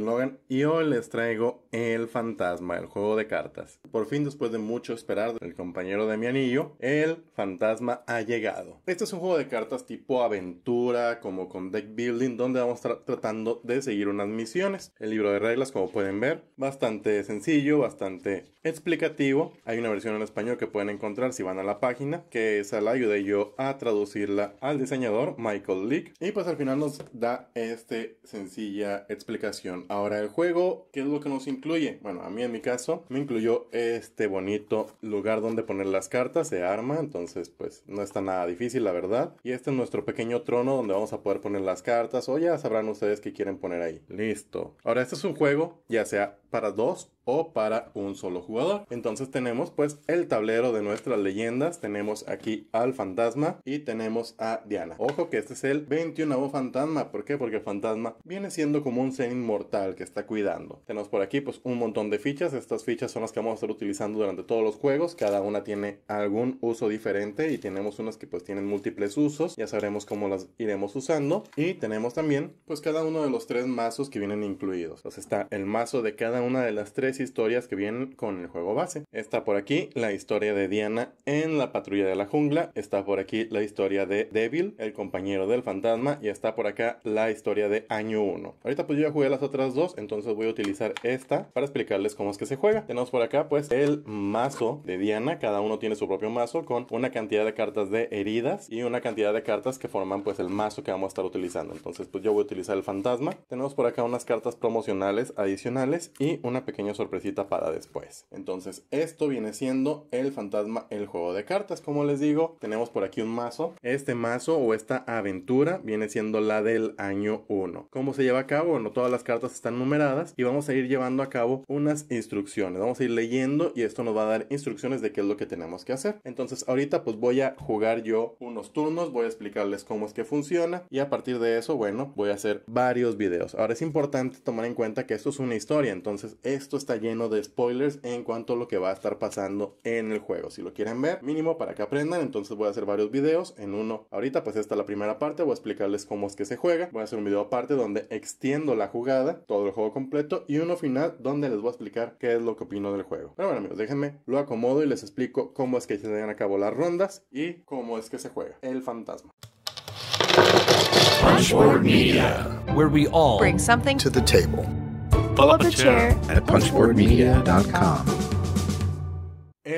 Logan y hoy les traigo el fantasma, el juego de cartas. Por fin, después de mucho esperar el compañero de mi anillo, el fantasma ha llegado. Este es un juego de cartas tipo aventura, como con deck building, donde vamos tratando de seguir unas misiones. El libro de reglas, como pueden ver, bastante sencillo, bastante explicativo. Hay una versión en español que pueden encontrar si van a la página, que esa la ayudé yo a traducirla al diseñador Michael Leak. Y pues al final nos da esta sencilla explicación ahora el juego. ¿Qué es lo que nos incluye? Bueno, a mí en mi caso me incluyó este bonito lugar donde poner las cartas Se arma. Entonces, pues no está nada difícil, la verdad. Y este es nuestro pequeño trono donde vamos a poder poner las cartas. O ya sabrán ustedes qué quieren poner ahí. Listo. Ahora, este es un juego, ya sea para dos o para un solo jugador. Entonces tenemos pues el tablero de nuestras leyendas. Tenemos aquí al fantasma y tenemos a Diana. Ojo que este es el 21 fantasma. ¿Por qué? Porque el fantasma viene siendo como un ser inmortal al que está cuidando. Tenemos por aquí pues un montón de fichas. Estas fichas son las que vamos a estar utilizando durante todos los juegos. Cada una tiene algún uso diferente y tenemos unas que pues tienen múltiples usos. Ya sabremos cómo las iremos usando. Y tenemos también pues cada uno de los tres mazos que vienen incluidos. Entonces está el mazo de cada una de las tres historias que vienen con el juego base. Está por aquí la historia de Diana en la patrulla de la jungla. Está por aquí la historia de Devil, el compañero del fantasma. Y está por acá la historia de Año 1. Ahorita pues yo ya jugué las otras dos, entonces voy a utilizar esta para explicarles cómo es que se juega. Tenemos por acá pues el mazo de Diana, cada uno tiene su propio mazo con una cantidad de cartas de heridas y una cantidad de cartas que forman pues el mazo que vamos a estar utilizando. Entonces pues yo voy a utilizar el fantasma. Tenemos por acá unas cartas promocionales adicionales y una pequeña sorpresita para después. Entonces esto viene siendo el fantasma, el juego de cartas. Como les digo, tenemos por aquí un mazo. Este mazo o esta aventura viene siendo la del año 1. ¿Cómo se lleva a cabo? Bueno, todas las cartas están numeradas y vamos a ir llevando a cabo unas instrucciones. Vamos a ir leyendo y esto nos va a dar instrucciones de qué es lo que tenemos que hacer. Entonces ahorita pues voy a jugar yo unos turnos, voy a explicarles cómo es que funciona y a partir de eso, bueno, voy a hacer varios videos. Ahora es importante tomar en cuenta que esto es una historia, entonces esto está lleno de spoilers en cuanto a lo que va a estar pasando en el juego. Si lo quieren ver, mínimo para que aprendan, entonces voy a hacer varios videos. En uno, ahorita pues esta es la primera parte, voy a explicarles cómo es que se juega. Voy a hacer un video aparte donde extiendo la jugada todo el juego completo y uno final donde les voy a explicar qué es lo que opino del juego. Pero bueno amigos, déjenme, lo acomodo y les explico cómo es que se llevan a cabo las rondas y cómo es que se juega el fantasma. Punchboard Media, where we all bring something to the table. Pull up a chair at punchboardmedia.com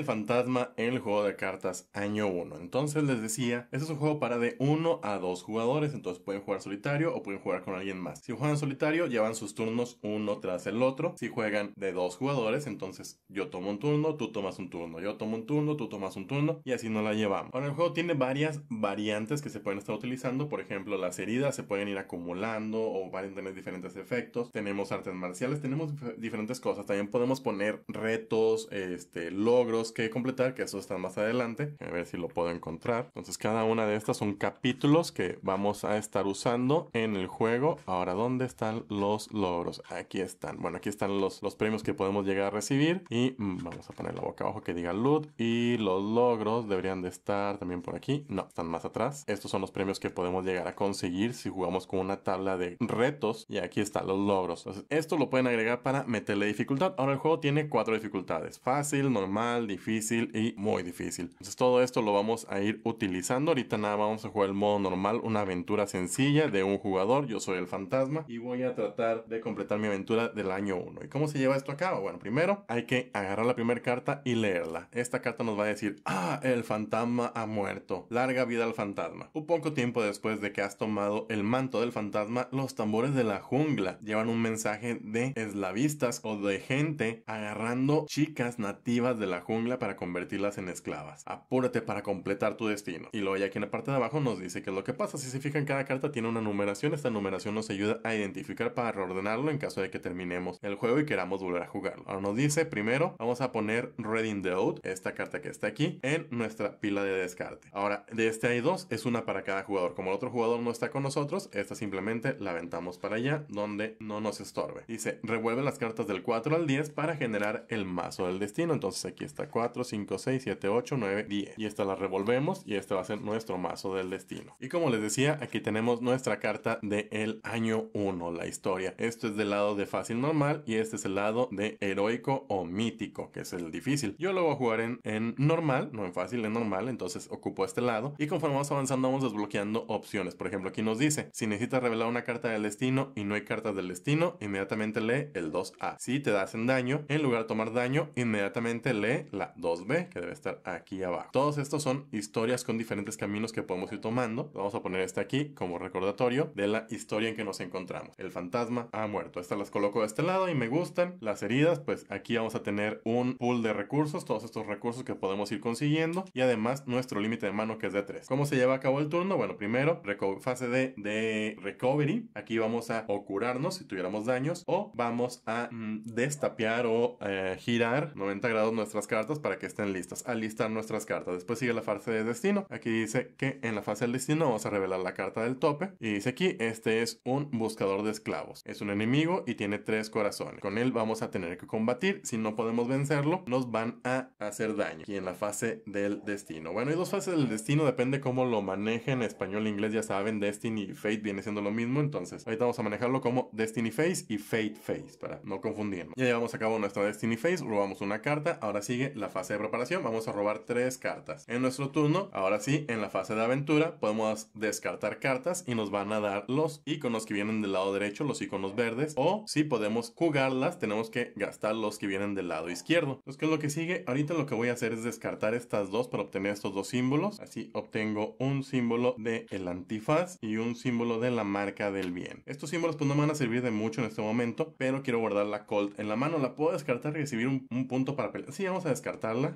el fantasma en el juego de cartas año 1. Entonces les decía, este es un juego para de uno a dos jugadores, entonces pueden jugar solitario o pueden jugar con alguien más. Si juegan solitario, llevan sus turnos uno tras el otro. Si juegan de dos jugadores, entonces yo tomo un turno, tú tomas un turno, yo tomo un turno, tú tomas un turno y así nos la llevamos. Ahora el juego tiene varias variantes que se pueden estar utilizando, por ejemplo, las heridas se pueden ir acumulando o van tener diferentes efectos. Tenemos artes marciales, tenemos diferentes cosas. También podemos poner retos, este, logros que completar, que eso está más adelante. A ver si lo puedo encontrar. Entonces, cada una de estas son capítulos que vamos a estar usando en el juego. Ahora, ¿dónde están los logros? Aquí están. Bueno, aquí están los, los premios que podemos llegar a recibir. Y mm, vamos a poner la boca abajo que diga loot. Y los logros deberían de estar también por aquí. No, están más atrás. Estos son los premios que podemos llegar a conseguir si jugamos con una tabla de retos. Y aquí están los logros. Entonces, esto lo pueden agregar para meterle dificultad. Ahora el juego tiene cuatro dificultades. Fácil, normal, difícil difícil y muy difícil. Entonces todo esto lo vamos a ir utilizando. Ahorita nada vamos a jugar el modo normal, una aventura sencilla de un jugador. Yo soy el fantasma y voy a tratar de completar mi aventura del año 1. ¿Y cómo se lleva esto a cabo? Bueno, primero hay que agarrar la primera carta y leerla. Esta carta nos va a decir, ah, el fantasma ha muerto. Larga vida al fantasma. Un poco tiempo después de que has tomado el manto del fantasma, los tambores de la jungla llevan un mensaje de eslavistas o de gente agarrando chicas nativas de la jungla para convertirlas en esclavas. Apúrate para completar tu destino. Y luego ya aquí en la parte de abajo nos dice que lo que pasa, si se fijan, cada carta tiene una numeración. Esta numeración nos ayuda a identificar para reordenarlo en caso de que terminemos el juego y queramos volver a jugarlo. Ahora nos dice, primero, vamos a poner Reading the Out, esta carta que está aquí, en nuestra pila de descarte. Ahora, de este hay dos, es una para cada jugador. Como el otro jugador no está con nosotros, esta simplemente la aventamos para allá, donde no nos estorbe. Dice, revuelve las cartas del 4 al 10 para generar el mazo del destino. Entonces aquí está 4. 4, 5, 6, 7, 8, 9, 10. Y esta la revolvemos y este va a ser nuestro mazo del destino. Y como les decía, aquí tenemos nuestra carta del el año 1, la historia. Esto es del lado de fácil normal y este es el lado de heroico o mítico, que es el difícil. Yo lo voy a jugar en, en normal, no en fácil, en normal, entonces ocupo este lado. Y conforme vamos avanzando vamos desbloqueando opciones. Por ejemplo, aquí nos dice, si necesitas revelar una carta del destino y no hay cartas del destino, inmediatamente lee el 2A. Si te hacen daño, en lugar de tomar daño, inmediatamente lee la 2B, que debe estar aquí abajo. Todos estos son historias con diferentes caminos que podemos ir tomando. Vamos a poner esta aquí como recordatorio de la historia en que nos encontramos. El fantasma ha muerto. Estas las coloco de este lado y me gustan. Las heridas, pues aquí vamos a tener un pool de recursos, todos estos recursos que podemos ir consiguiendo y además nuestro límite de mano que es de 3. ¿Cómo se lleva a cabo el turno? Bueno, primero fase de, recovery. Aquí vamos a curarnos si tuviéramos daños o vamos a mm, destapear o eh, girar 90 grados nuestras cartas para que estén listas. Alistar nuestras cartas. Después sigue la fase de destino. Aquí dice que en la fase del destino vamos a revelar la carta del tope. Y dice aquí, este es un buscador de esclavos. Es un enemigo y tiene tres corazones. Con él vamos a tener que combatir. Si no podemos vencerlo, nos van a hacer daño. y en la fase del destino. Bueno, hay dos fases del destino. Depende cómo lo manejen. Español, e inglés, ya saben. Destiny y Fate viene siendo lo mismo. Entonces, ahorita vamos a manejarlo como Destiny face y Fate face Para no confundirnos. Ya llevamos a cabo nuestra Destiny face Robamos una carta. Ahora sigue la fase de preparación vamos a robar tres cartas. En nuestro turno, ahora sí, en la fase de aventura, podemos descartar cartas y nos van a dar los iconos que vienen del lado derecho, los iconos verdes. O si podemos jugarlas, tenemos que gastar los que vienen del lado izquierdo. Entonces, que lo que sigue? Ahorita lo que voy a hacer es descartar estas dos para obtener estos dos símbolos. Así obtengo un símbolo de el antifaz y un símbolo de la marca del bien. Estos símbolos pues no me van a servir de mucho en este momento, pero quiero guardar la Colt en la mano. La puedo descartar y recibir un, punto para pelear. Sí, vamos a descartar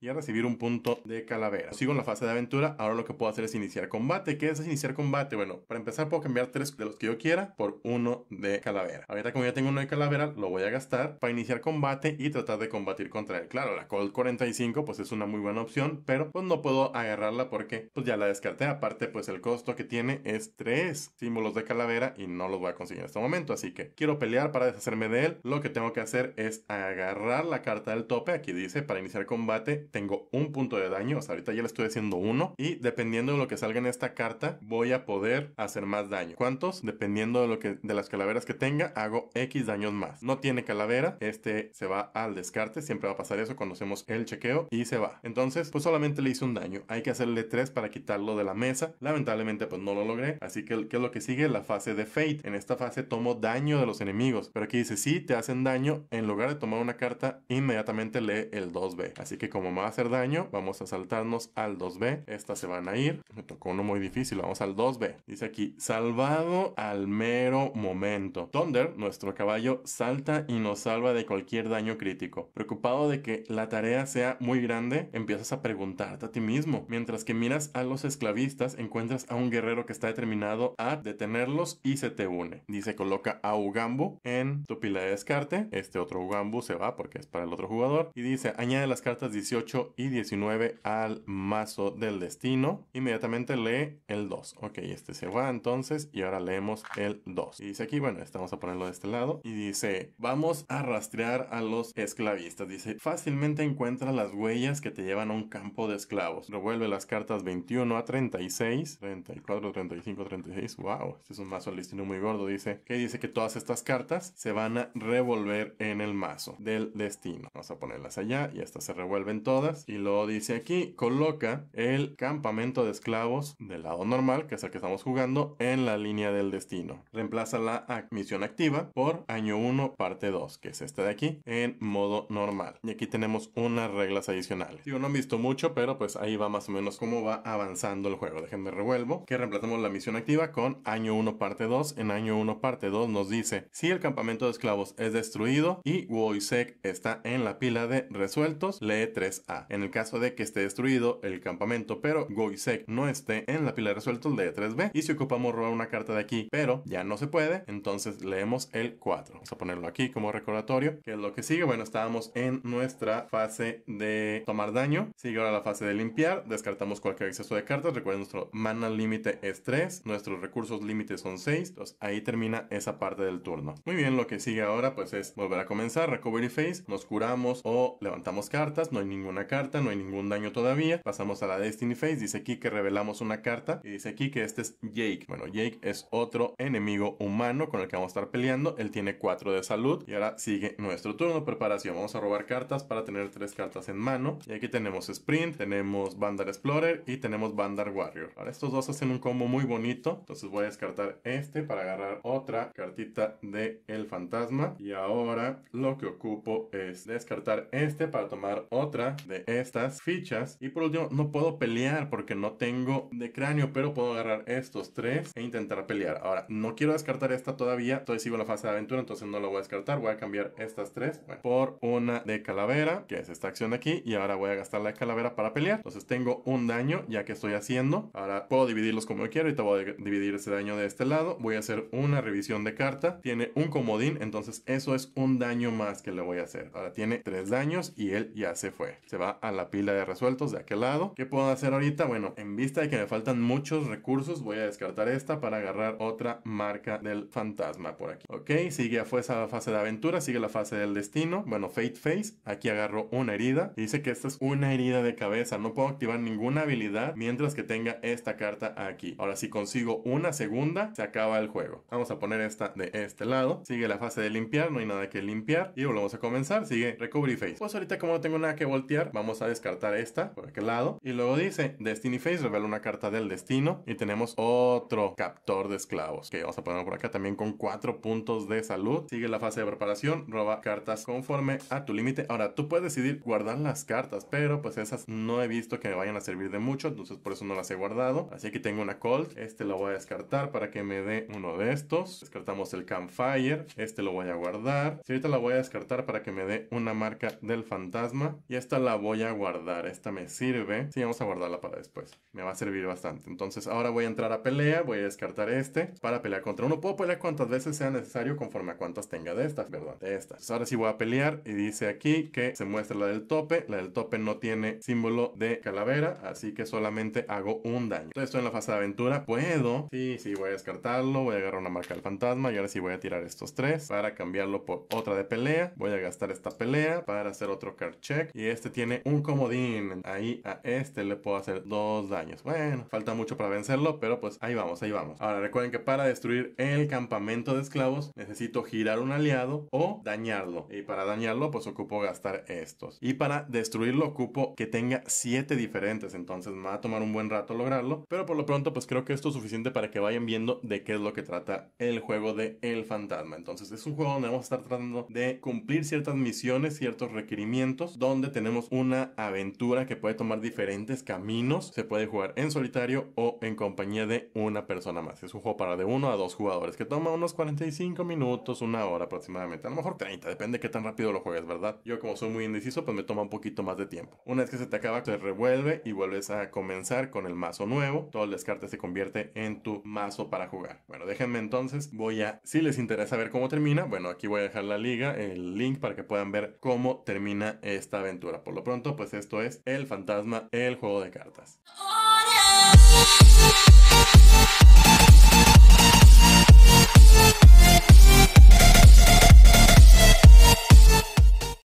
y a recibir un punto de calavera. Sigo en la fase de aventura, ahora lo que puedo hacer es iniciar combate. ¿Qué es iniciar combate? Bueno, para empezar puedo cambiar tres de los que yo quiera por uno de calavera. Ahorita como ya tengo uno de calavera, lo voy a gastar para iniciar combate y tratar de combatir contra él. Claro, la Cold 45 pues es una muy buena opción, pero pues no puedo agarrarla porque pues ya la descarté. Aparte pues el costo que tiene es tres símbolos de calavera y no los voy a conseguir en este momento. Así que quiero pelear para deshacerme de él. Lo que tengo que hacer es agarrar la carta del tope. Aquí dice para iniciar combate combate tengo un punto de daño, ahorita ya le estoy haciendo uno y dependiendo de lo que salga en esta carta voy a poder hacer más daño. ¿Cuántos? Dependiendo de lo que de las calaveras que tenga hago X daños más. No tiene calavera, este se va al descarte, siempre va a pasar eso conocemos el chequeo y se va. Entonces, pues solamente le hice un daño. Hay que hacerle tres para quitarlo de la mesa. Lamentablemente pues no lo logré, así que qué es lo que sigue la fase de fate. En esta fase tomo daño de los enemigos, pero aquí dice si te hacen daño en lugar de tomar una carta inmediatamente lee el 2B. Así que como va a hacer daño, vamos a saltarnos al 2B. Estas se van a ir. Me tocó uno muy difícil. Vamos al 2B. Dice aquí, salvado al mero momento. Thunder, nuestro caballo, salta y nos salva de cualquier daño crítico. Preocupado de que la tarea sea muy grande, empiezas a preguntarte a ti mismo. Mientras que miras a los esclavistas, encuentras a un guerrero que está determinado a detenerlos y se te une. Dice, coloca a Ugambu en tu pila de descarte. Este otro Ugambu se va porque es para el otro jugador. Y dice, añade las cartas cartas 18 y 19 al mazo del destino. Inmediatamente lee el 2. Ok, este se va entonces y ahora leemos el 2. Y dice aquí, bueno, estamos a ponerlo de este lado. Y dice, vamos a rastrear a los esclavistas. Dice, fácilmente encuentra las huellas que te llevan a un campo de esclavos. Revuelve las cartas 21 a 36, 34, 35, 36. Wow, este es un mazo del destino muy gordo. Dice que dice que todas estas cartas se van a revolver en el mazo del destino. Vamos a ponerlas allá y estas se revuelven vuelven todas. Y lo dice aquí, coloca el campamento de esclavos del lado normal, que es el que estamos jugando, en la línea del destino. Reemplaza la misión activa por año 1, parte 2, que es esta de aquí, en modo normal. Y aquí tenemos unas reglas adicionales. Yo no he visto mucho, pero pues ahí va más o menos cómo va avanzando el juego. Déjenme revuelvo, que reemplazamos la misión activa con año 1, parte 2. En año 1, parte 2 nos dice, si el campamento de esclavos es destruido y Woisek está en la pila de resueltos, lee 3A. En el caso de que esté destruido el campamento, pero Goisek no esté en la pila de resueltos, lee 3B. Y si ocupamos robar una carta de aquí, pero ya no se puede, entonces leemos el 4. Vamos a ponerlo aquí como recordatorio. ¿Qué es lo que sigue? Bueno, estábamos en nuestra fase de tomar daño. Sigue ahora la fase de limpiar. Descartamos cualquier exceso de cartas. Recuerden, nuestro mana límite es 3. Nuestros recursos límites son 6. Entonces ahí termina esa parte del turno. Muy bien, lo que sigue ahora pues es volver a comenzar. Recovery Phase. Nos curamos o levantamos cartas no hay ninguna carta, no hay ningún daño todavía. Pasamos a la Destiny face dice aquí que revelamos una carta y dice aquí que este es Jake. Bueno, Jake es otro enemigo humano con el que vamos a estar peleando, él tiene 4 de salud y ahora sigue nuestro turno de preparación. Vamos a robar cartas para tener 3 cartas en mano y aquí tenemos Sprint, tenemos Bandar Explorer y tenemos Bandar Warrior. Ahora estos dos hacen un combo muy bonito, entonces voy a descartar este para agarrar otra cartita de el fantasma y ahora lo que ocupo es descartar este para tomar otra de estas fichas. Y por último, no puedo pelear porque no tengo de cráneo, pero puedo agarrar estos tres e intentar pelear. Ahora, no quiero descartar esta todavía. Todavía sigo la fase de aventura, entonces no la voy a descartar. Voy a cambiar estas tres por una de calavera, que es esta acción de aquí. Y ahora voy a gastar la calavera para pelear. Entonces tengo un daño ya que estoy haciendo. Ahora puedo dividirlos como yo quiero. te voy a dividir ese daño de este lado. Voy a hacer una revisión de carta. Tiene un comodín, entonces eso es un daño más que le voy a hacer. Ahora tiene tres daños y él ya se fue. Se va a la pila de resueltos de aquel lado. ¿Qué puedo hacer ahorita? Bueno, en vista de que me faltan muchos recursos, voy a descartar esta para agarrar otra marca del fantasma por aquí. Ok, sigue fue esa fase de aventura, sigue la fase del destino. Bueno, Fate Face, aquí agarro una herida. Y dice que esta es una herida de cabeza. No puedo activar ninguna habilidad mientras que tenga esta carta aquí. Ahora, si consigo una segunda, se acaba el juego. Vamos a poner esta de este lado. Sigue la fase de limpiar, no hay nada que limpiar. Y volvemos a comenzar. Sigue Recovery Face. Pues ahorita como no tengo una que voltear, vamos a descartar esta por aquel lado. Y luego dice, Destiny Face revela una carta del destino y tenemos otro captor de esclavos, que vamos a poner por acá también con cuatro puntos de salud. Sigue la fase de preparación, roba cartas conforme a tu límite. Ahora, tú puedes decidir guardar las cartas, pero pues esas no he visto que me vayan a servir de mucho, entonces por eso no las he guardado. Así que tengo una Colt, este lo voy a descartar para que me dé uno de estos. Descartamos el Campfire, este lo voy a guardar. Si ahorita la voy a descartar para que me dé una marca del fantasma. Y esta la voy a guardar. Esta me sirve. Sí, vamos a guardarla para después. Me va a servir bastante. Entonces ahora voy a entrar a pelea. Voy a descartar este para pelear contra uno. Puedo pelear cuantas veces sea necesario conforme a cuántas tenga de estas, ¿verdad? De estas. ahora sí voy a pelear. Y dice aquí que se muestra la del tope. La del tope no tiene símbolo de calavera. Así que solamente hago un daño. Entonces estoy en la fase de aventura. Puedo. Sí, sí, voy a descartarlo. Voy a agarrar una marca del fantasma. Y ahora sí voy a tirar estos tres para cambiarlo por otra de pelea. Voy a gastar esta pelea para hacer otro card check y este tiene un comodín. Ahí a este le puedo hacer dos daños. Bueno, falta mucho para vencerlo, pero pues ahí vamos, ahí vamos. Ahora recuerden que para destruir el campamento de esclavos necesito girar un aliado o dañarlo. Y para dañarlo pues ocupo gastar estos. Y para destruirlo ocupo que tenga siete diferentes. Entonces me va a tomar un buen rato lograrlo. Pero por lo pronto pues creo que esto es suficiente para que vayan viendo de qué es lo que trata el juego de El Fantasma. Entonces es un juego donde vamos a estar tratando de cumplir ciertas misiones, ciertos requerimientos. Donde donde tenemos una aventura que puede tomar diferentes caminos. Se puede jugar en solitario o en compañía de una persona más. Es un juego para de uno a dos jugadores que toma unos 45 minutos, una hora aproximadamente. A lo mejor 30, depende de qué tan rápido lo juegues, ¿verdad? Yo como soy muy indeciso, pues me toma un poquito más de tiempo. Una vez que se te acaba, te revuelve y vuelves a comenzar con el mazo nuevo. Todo el descarte se convierte en tu mazo para jugar. Bueno, déjenme entonces, voy a, si les interesa ver cómo termina, bueno, aquí voy a dejar la liga, el link para que puedan ver cómo termina esta aventura. Por lo pronto, pues esto es El Fantasma, el juego de cartas.